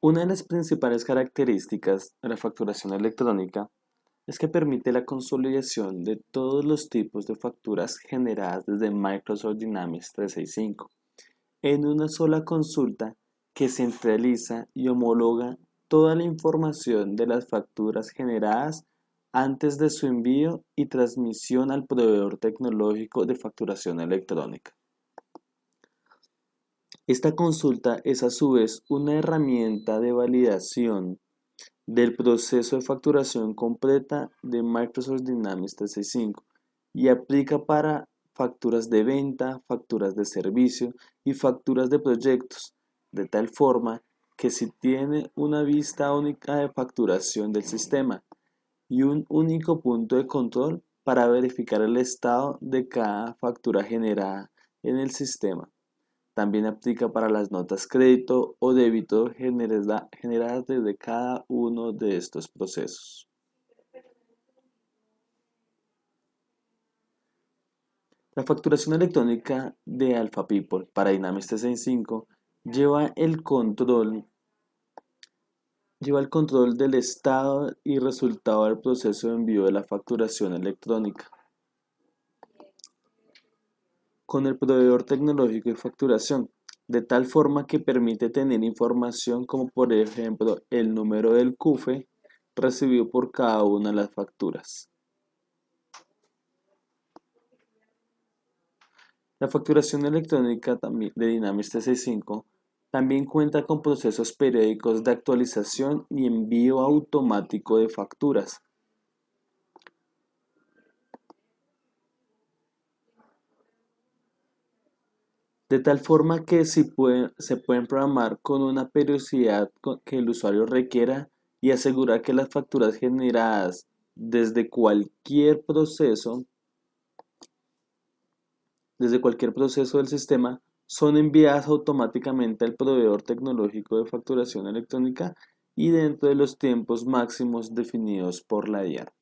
Una de las principales características de la facturación electrónica es que permite la consolidación de todos los tipos de facturas generadas desde Microsoft Dynamics 365 en una sola consulta que centraliza y homologa toda la información de las facturas generadas antes de su envío y transmisión al proveedor tecnológico de facturación electrónica. Esta consulta es a su vez una herramienta de validación del proceso de facturación completa de Microsoft Dynamics 365 y aplica para facturas de venta, facturas de servicio y facturas de proyectos, de tal forma que si tiene una vista única de facturación del sistema y un único punto de control para verificar el estado de cada factura generada en el sistema. También aplica para las notas crédito o débito generadas desde cada uno de estos procesos. La facturación electrónica de Alpha People para Dynamics 365 lleva el control lleva el control del estado y resultado del proceso de envío de la facturación electrónica con el proveedor tecnológico y facturación, de tal forma que permite tener información como por ejemplo el número del CUFE recibido por cada una de las facturas. La facturación electrónica de Dynamics 365 también cuenta con procesos periódicos de actualización y envío automático de facturas, de tal forma que se pueden programar con una periodicidad que el usuario requiera y asegurar que las facturas generadas desde cualquier proceso desde cualquier proceso del sistema son enviadas automáticamente al proveedor tecnológico de facturación electrónica y dentro de los tiempos máximos definidos por la IAR.